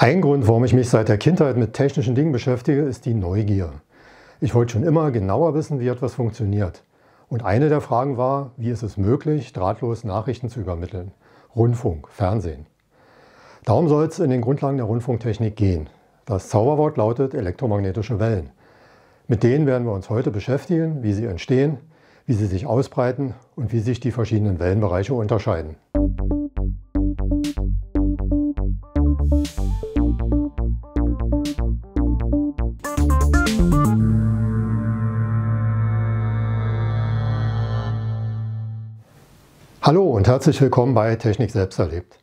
Ein Grund, warum ich mich seit der Kindheit mit technischen Dingen beschäftige, ist die Neugier. Ich wollte schon immer genauer wissen, wie etwas funktioniert. Und eine der Fragen war, wie ist es möglich, drahtlos Nachrichten zu übermitteln? Rundfunk, Fernsehen. Darum soll es in den Grundlagen der Rundfunktechnik gehen. Das Zauberwort lautet elektromagnetische Wellen. Mit denen werden wir uns heute beschäftigen, wie sie entstehen, wie sie sich ausbreiten und wie sich die verschiedenen Wellenbereiche unterscheiden. Hallo und herzlich willkommen bei Technik selbst erlebt.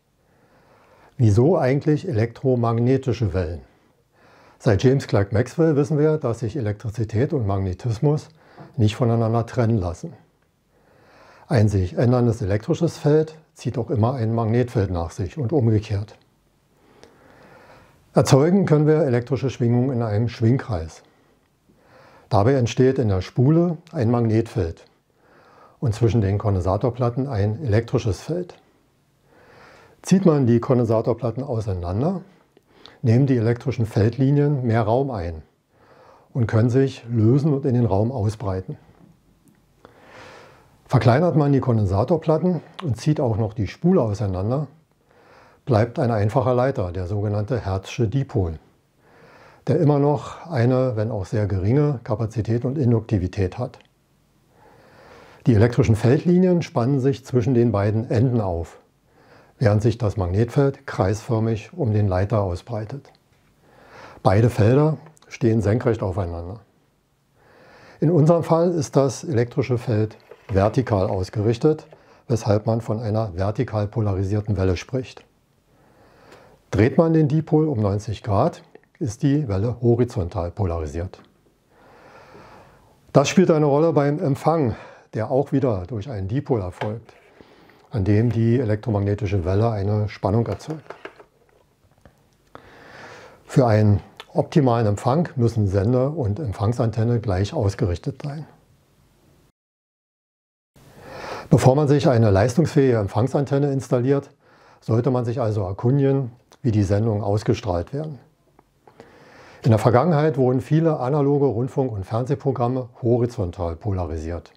Wieso eigentlich elektromagnetische Wellen? Seit James Clerk Maxwell wissen wir, dass sich Elektrizität und Magnetismus nicht voneinander trennen lassen. Ein sich änderndes elektrisches Feld zieht auch immer ein Magnetfeld nach sich und umgekehrt. Erzeugen können wir elektrische Schwingungen in einem Schwingkreis. Dabei entsteht in der Spule ein Magnetfeld, und zwischen den Kondensatorplatten ein elektrisches Feld. Zieht man die Kondensatorplatten auseinander, nehmen die elektrischen Feldlinien mehr Raum ein und können sich lösen und in den Raum ausbreiten. Verkleinert man die Kondensatorplatten und zieht auch noch die Spule auseinander, bleibt ein einfacher Leiter, der sogenannte Herzsche Dipol, der immer noch eine, wenn auch sehr geringe, Kapazität und Induktivität hat. Die elektrischen Feldlinien spannen sich zwischen den beiden Enden auf, während sich das Magnetfeld kreisförmig um den Leiter ausbreitet. Beide Felder stehen senkrecht aufeinander. In unserem Fall ist das elektrische Feld vertikal ausgerichtet, weshalb man von einer vertikal polarisierten Welle spricht. Dreht man den Dipol um 90 Grad, ist die Welle horizontal polarisiert. Das spielt eine Rolle beim Empfang der auch wieder durch einen Dipol erfolgt, an dem die elektromagnetische Welle eine Spannung erzeugt. Für einen optimalen Empfang müssen Sender und Empfangsantenne gleich ausgerichtet sein. Bevor man sich eine leistungsfähige Empfangsantenne installiert, sollte man sich also erkundigen, wie die Sendungen ausgestrahlt werden. In der Vergangenheit wurden viele analoge Rundfunk- und Fernsehprogramme horizontal polarisiert.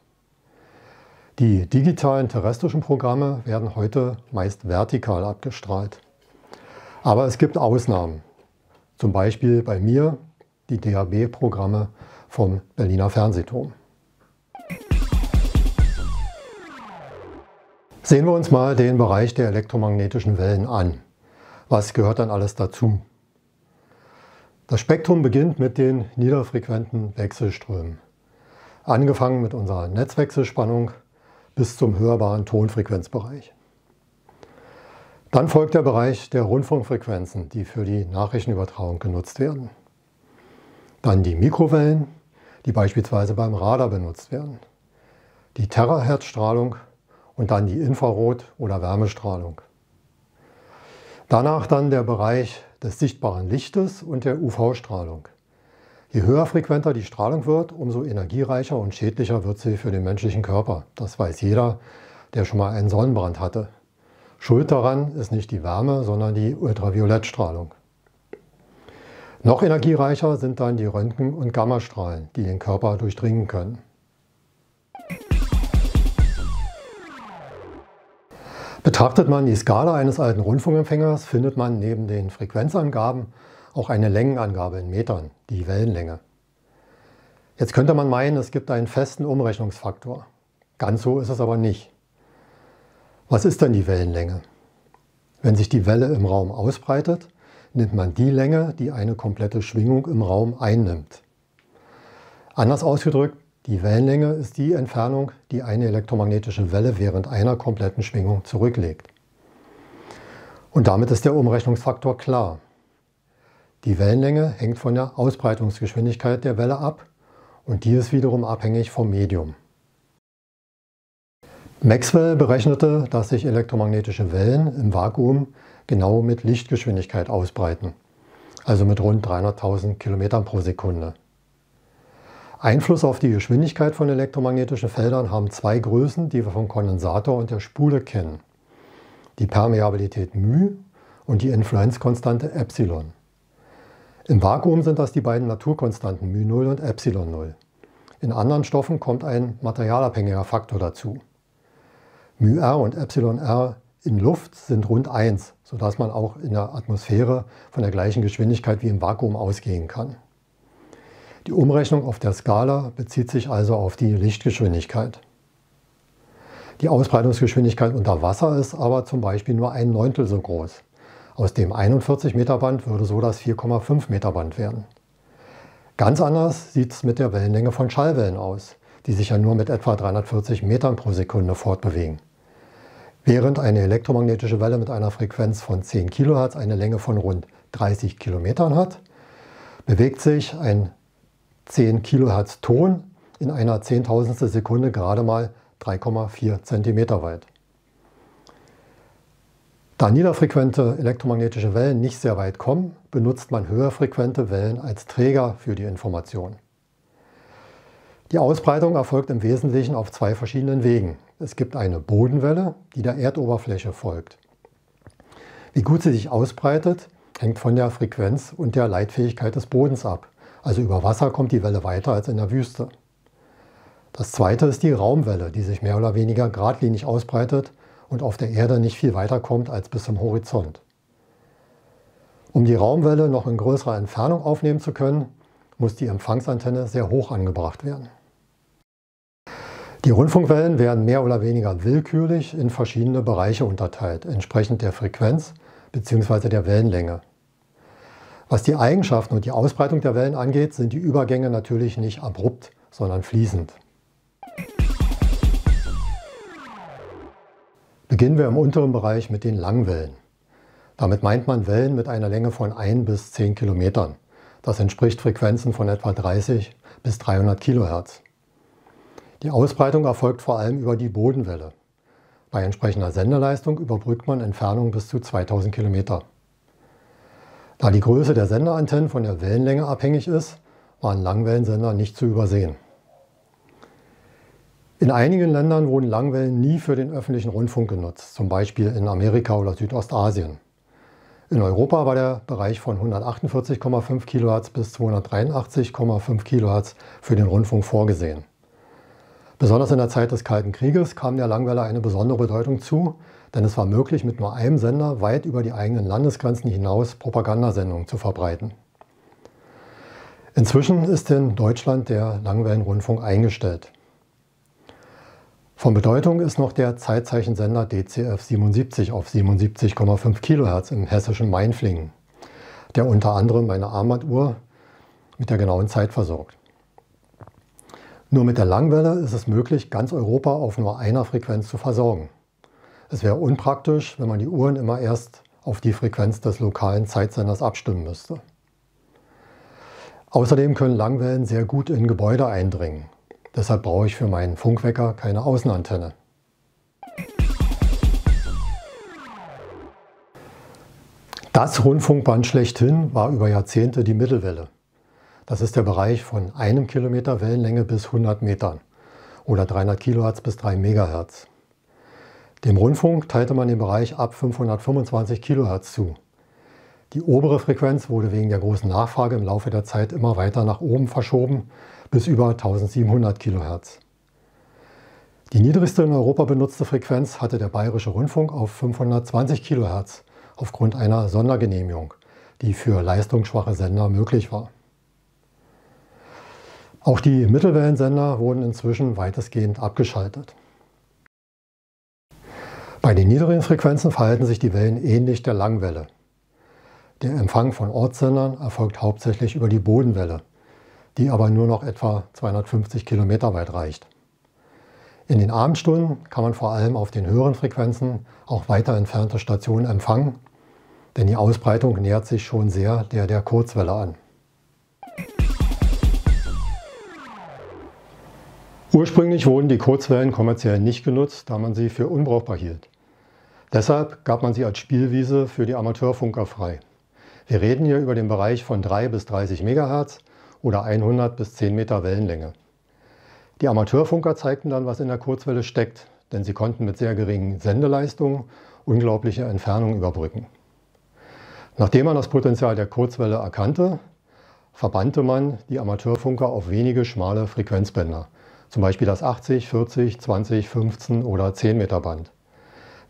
Die digitalen terrestrischen Programme werden heute meist vertikal abgestrahlt. Aber es gibt Ausnahmen. Zum Beispiel bei mir die DAB-Programme vom Berliner Fernsehturm. Sehen wir uns mal den Bereich der elektromagnetischen Wellen an. Was gehört dann alles dazu? Das Spektrum beginnt mit den niederfrequenten Wechselströmen. Angefangen mit unserer Netzwechselspannung bis zum hörbaren Tonfrequenzbereich. Dann folgt der Bereich der Rundfunkfrequenzen, die für die Nachrichtenübertragung genutzt werden. Dann die Mikrowellen, die beispielsweise beim Radar benutzt werden. Die Terahertzstrahlung und dann die Infrarot- oder Wärmestrahlung. Danach dann der Bereich des sichtbaren Lichtes und der UV-Strahlung. Je höher frequenter die Strahlung wird, umso energiereicher und schädlicher wird sie für den menschlichen Körper. Das weiß jeder, der schon mal einen Sonnenbrand hatte. Schuld daran ist nicht die Wärme, sondern die Ultraviolettstrahlung. Noch energiereicher sind dann die Röntgen- und Gammastrahlen, die den Körper durchdringen können. Betrachtet man die Skala eines alten Rundfunkempfängers, findet man neben den Frequenzangaben auch eine Längenangabe in Metern, die Wellenlänge. Jetzt könnte man meinen, es gibt einen festen Umrechnungsfaktor. Ganz so ist es aber nicht. Was ist denn die Wellenlänge? Wenn sich die Welle im Raum ausbreitet, nimmt man die Länge, die eine komplette Schwingung im Raum einnimmt. Anders ausgedrückt, die Wellenlänge ist die Entfernung, die eine elektromagnetische Welle während einer kompletten Schwingung zurücklegt. Und damit ist der Umrechnungsfaktor klar. Die Wellenlänge hängt von der Ausbreitungsgeschwindigkeit der Welle ab und die ist wiederum abhängig vom Medium. Maxwell berechnete, dass sich elektromagnetische Wellen im Vakuum genau mit Lichtgeschwindigkeit ausbreiten, also mit rund 300.000 km pro Sekunde. Einfluss auf die Geschwindigkeit von elektromagnetischen Feldern haben zwei Größen, die wir vom Kondensator und der Spule kennen. Die Permeabilität μ und die Influenzkonstante ε. Im Vakuum sind das die beiden Naturkonstanten μ0 und ε0. In anderen Stoffen kommt ein materialabhängiger Faktor dazu. μr und εr in Luft sind rund 1, sodass man auch in der Atmosphäre von der gleichen Geschwindigkeit wie im Vakuum ausgehen kann. Die Umrechnung auf der Skala bezieht sich also auf die Lichtgeschwindigkeit. Die Ausbreitungsgeschwindigkeit unter Wasser ist aber zum Beispiel nur ein Neuntel so groß. Aus dem 41 Meter Band würde so das 4,5 Meter Band werden. Ganz anders sieht es mit der Wellenlänge von Schallwellen aus, die sich ja nur mit etwa 340 Metern pro Sekunde fortbewegen. Während eine elektromagnetische Welle mit einer Frequenz von 10 kHz eine Länge von rund 30 Kilometern hat, bewegt sich ein 10 kHz Ton in einer Zehntausendstel Sekunde gerade mal 3,4 cm weit. Da niederfrequente elektromagnetische Wellen nicht sehr weit kommen, benutzt man höherfrequente Wellen als Träger für die Information. Die Ausbreitung erfolgt im Wesentlichen auf zwei verschiedenen Wegen. Es gibt eine Bodenwelle, die der Erdoberfläche folgt. Wie gut sie sich ausbreitet, hängt von der Frequenz und der Leitfähigkeit des Bodens ab. Also über Wasser kommt die Welle weiter als in der Wüste. Das zweite ist die Raumwelle, die sich mehr oder weniger geradlinig ausbreitet und auf der Erde nicht viel weiter kommt als bis zum Horizont. Um die Raumwelle noch in größerer Entfernung aufnehmen zu können, muss die Empfangsantenne sehr hoch angebracht werden. Die Rundfunkwellen werden mehr oder weniger willkürlich in verschiedene Bereiche unterteilt, entsprechend der Frequenz bzw. der Wellenlänge. Was die Eigenschaften und die Ausbreitung der Wellen angeht, sind die Übergänge natürlich nicht abrupt, sondern fließend. Beginnen wir im unteren Bereich mit den Langwellen. Damit meint man Wellen mit einer Länge von 1 bis 10 Kilometern. Das entspricht Frequenzen von etwa 30 bis 300 Kilohertz. Die Ausbreitung erfolgt vor allem über die Bodenwelle. Bei entsprechender Sendeleistung überbrückt man Entfernungen bis zu 2000 Kilometer. Da die Größe der Senderantennen von der Wellenlänge abhängig ist, waren Langwellensender nicht zu übersehen. In einigen Ländern wurden Langwellen nie für den öffentlichen Rundfunk genutzt, zum Beispiel in Amerika oder Südostasien. In Europa war der Bereich von 148,5 kHz bis 283,5 kHz für den Rundfunk vorgesehen. Besonders in der Zeit des Kalten Krieges kam der Langwelle eine besondere Bedeutung zu, denn es war möglich, mit nur einem Sender weit über die eigenen Landesgrenzen hinaus Propagandasendungen zu verbreiten. Inzwischen ist in Deutschland der Langwellenrundfunk eingestellt. Von Bedeutung ist noch der Zeitzeichensender DCF 77 auf 77,5 kHz im hessischen Mainflingen, der unter anderem eine Armbanduhr mit der genauen Zeit versorgt. Nur mit der Langwelle ist es möglich, ganz Europa auf nur einer Frequenz zu versorgen. Es wäre unpraktisch, wenn man die Uhren immer erst auf die Frequenz des lokalen Zeitsenders abstimmen müsste. Außerdem können Langwellen sehr gut in Gebäude eindringen, Deshalb brauche ich für meinen Funkwecker keine Außenantenne. Das Rundfunkband schlechthin war über Jahrzehnte die Mittelwelle. Das ist der Bereich von einem Kilometer Wellenlänge bis 100 Metern oder 300 Kilohertz bis 3 Megahertz. Dem Rundfunk teilte man den Bereich ab 525 Kilohertz zu. Die obere Frequenz wurde wegen der großen Nachfrage im Laufe der Zeit immer weiter nach oben verschoben, bis über 1700 kHz. Die niedrigste in Europa benutzte Frequenz hatte der Bayerische Rundfunk auf 520 kHz aufgrund einer Sondergenehmigung, die für leistungsschwache Sender möglich war. Auch die Mittelwellensender wurden inzwischen weitestgehend abgeschaltet. Bei den niedrigen Frequenzen verhalten sich die Wellen ähnlich der Langwelle. Der Empfang von Ortssendern erfolgt hauptsächlich über die Bodenwelle, die aber nur noch etwa 250 Kilometer weit reicht. In den Abendstunden kann man vor allem auf den höheren Frequenzen auch weiter entfernte Stationen empfangen, denn die Ausbreitung nähert sich schon sehr der der Kurzwelle an. Ursprünglich wurden die Kurzwellen kommerziell nicht genutzt, da man sie für unbrauchbar hielt. Deshalb gab man sie als Spielwiese für die Amateurfunker frei. Wir reden hier über den Bereich von 3 bis 30 MHz oder 100 bis 10 Meter Wellenlänge. Die Amateurfunker zeigten dann, was in der Kurzwelle steckt, denn sie konnten mit sehr geringen Sendeleistungen unglaubliche Entfernungen überbrücken. Nachdem man das Potenzial der Kurzwelle erkannte, verbannte man die Amateurfunker auf wenige schmale Frequenzbänder, zum Beispiel das 80, 40, 20, 15 oder 10 Meter Band.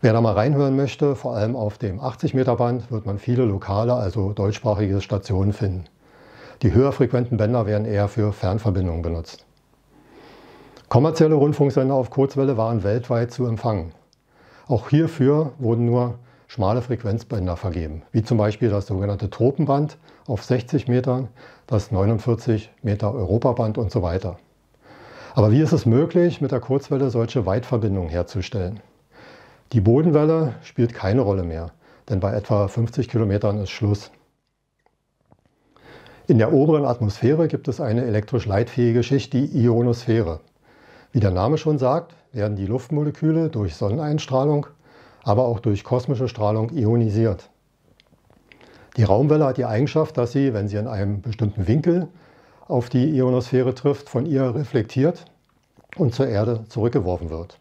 Wer da mal reinhören möchte, vor allem auf dem 80 Meter Band, wird man viele lokale, also deutschsprachige Stationen finden. Die höher frequenten Bänder werden eher für Fernverbindungen benutzt. Kommerzielle Rundfunksender auf Kurzwelle waren weltweit zu empfangen. Auch hierfür wurden nur schmale Frequenzbänder vergeben, wie zum Beispiel das sogenannte Tropenband auf 60 Metern, das 49 Meter Europaband und so weiter. Aber wie ist es möglich, mit der Kurzwelle solche Weitverbindungen herzustellen? Die Bodenwelle spielt keine Rolle mehr, denn bei etwa 50 Kilometern ist Schluss. In der oberen Atmosphäre gibt es eine elektrisch leitfähige Schicht, die Ionosphäre. Wie der Name schon sagt, werden die Luftmoleküle durch Sonneneinstrahlung, aber auch durch kosmische Strahlung ionisiert. Die Raumwelle hat die Eigenschaft, dass sie, wenn sie in einem bestimmten Winkel auf die Ionosphäre trifft, von ihr reflektiert und zur Erde zurückgeworfen wird.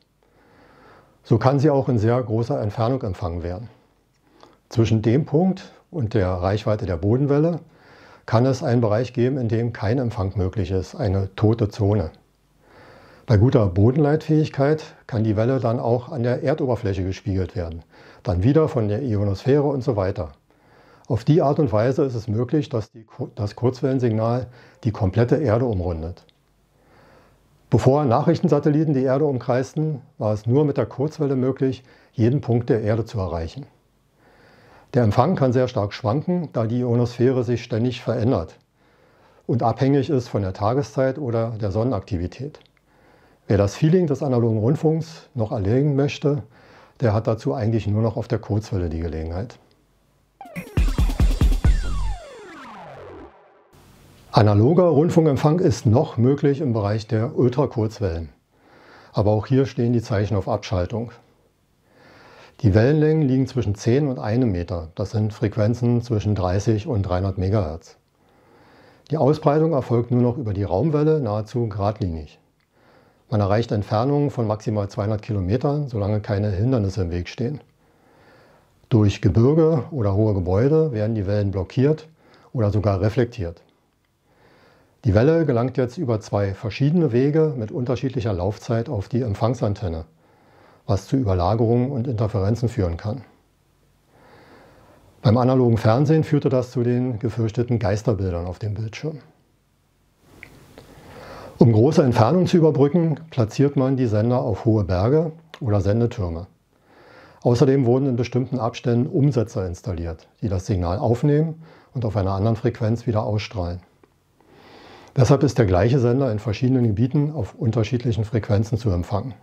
So kann sie auch in sehr großer Entfernung empfangen werden. Zwischen dem Punkt und der Reichweite der Bodenwelle kann es einen Bereich geben, in dem kein Empfang möglich ist, eine tote Zone. Bei guter Bodenleitfähigkeit kann die Welle dann auch an der Erdoberfläche gespiegelt werden, dann wieder von der Ionosphäre und so weiter. Auf die Art und Weise ist es möglich, dass die, das Kurzwellensignal die komplette Erde umrundet. Bevor Nachrichtensatelliten die Erde umkreisten, war es nur mit der Kurzwelle möglich, jeden Punkt der Erde zu erreichen. Der Empfang kann sehr stark schwanken, da die Ionosphäre sich ständig verändert und abhängig ist von der Tageszeit oder der Sonnenaktivität. Wer das Feeling des analogen Rundfunks noch erlegen möchte, der hat dazu eigentlich nur noch auf der Kurzwelle die Gelegenheit. Analoger Rundfunkempfang ist noch möglich im Bereich der Ultrakurzwellen. Aber auch hier stehen die Zeichen auf Abschaltung. Die Wellenlängen liegen zwischen 10 und 1 Meter. Das sind Frequenzen zwischen 30 und 300 MHz. Die Ausbreitung erfolgt nur noch über die Raumwelle, nahezu geradlinig. Man erreicht Entfernungen von maximal 200 Kilometern, solange keine Hindernisse im Weg stehen. Durch Gebirge oder hohe Gebäude werden die Wellen blockiert oder sogar reflektiert. Die Welle gelangt jetzt über zwei verschiedene Wege mit unterschiedlicher Laufzeit auf die Empfangsantenne, was zu Überlagerungen und Interferenzen führen kann. Beim analogen Fernsehen führte das zu den gefürchteten Geisterbildern auf dem Bildschirm. Um große Entfernungen zu überbrücken, platziert man die Sender auf hohe Berge oder Sendetürme. Außerdem wurden in bestimmten Abständen Umsetzer installiert, die das Signal aufnehmen und auf einer anderen Frequenz wieder ausstrahlen. Deshalb ist der gleiche Sender in verschiedenen Gebieten auf unterschiedlichen Frequenzen zu empfangen.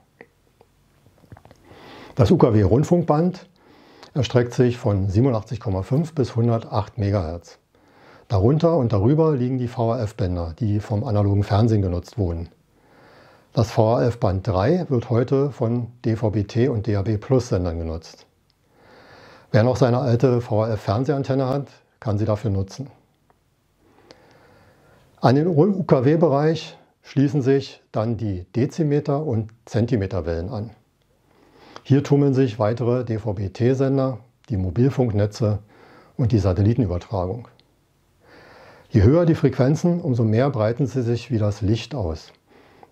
Das UKW-Rundfunkband erstreckt sich von 87,5 bis 108 MHz. Darunter und darüber liegen die VHF-Bänder, die vom analogen Fernsehen genutzt wurden. Das VHF-Band 3 wird heute von DVB-T und DAB Plus-Sendern genutzt. Wer noch seine alte VHF-Fernsehantenne hat, kann sie dafür nutzen. An den UKW-Bereich schließen sich dann die Dezimeter- und Zentimeterwellen an. Hier tummeln sich weitere DVB-T-Sender, die Mobilfunknetze und die Satellitenübertragung. Je höher die Frequenzen, umso mehr breiten sie sich wie das Licht aus.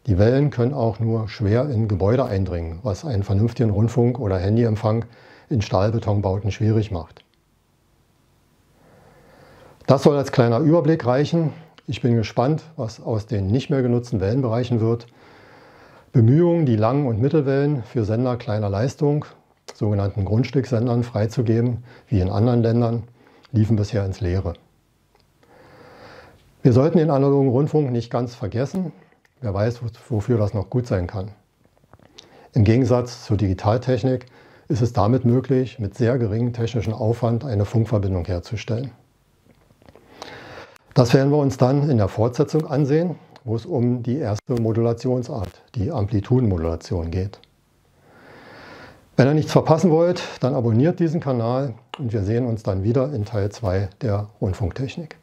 Die Wellen können auch nur schwer in Gebäude eindringen, was einen vernünftigen Rundfunk- oder Handyempfang in Stahlbetonbauten schwierig macht. Das soll als kleiner Überblick reichen. Ich bin gespannt, was aus den nicht mehr genutzten Wellenbereichen wird. Bemühungen, die Lang- und Mittelwellen für Sender kleiner Leistung, sogenannten Grundstückssendern, freizugeben, wie in anderen Ländern, liefen bisher ins Leere. Wir sollten den analogen Rundfunk nicht ganz vergessen. Wer weiß, wofür das noch gut sein kann. Im Gegensatz zur Digitaltechnik ist es damit möglich, mit sehr geringem technischen Aufwand eine Funkverbindung herzustellen. Das werden wir uns dann in der Fortsetzung ansehen, wo es um die erste Modulationsart, die Amplitudenmodulation geht. Wenn ihr nichts verpassen wollt, dann abonniert diesen Kanal und wir sehen uns dann wieder in Teil 2 der Rundfunktechnik.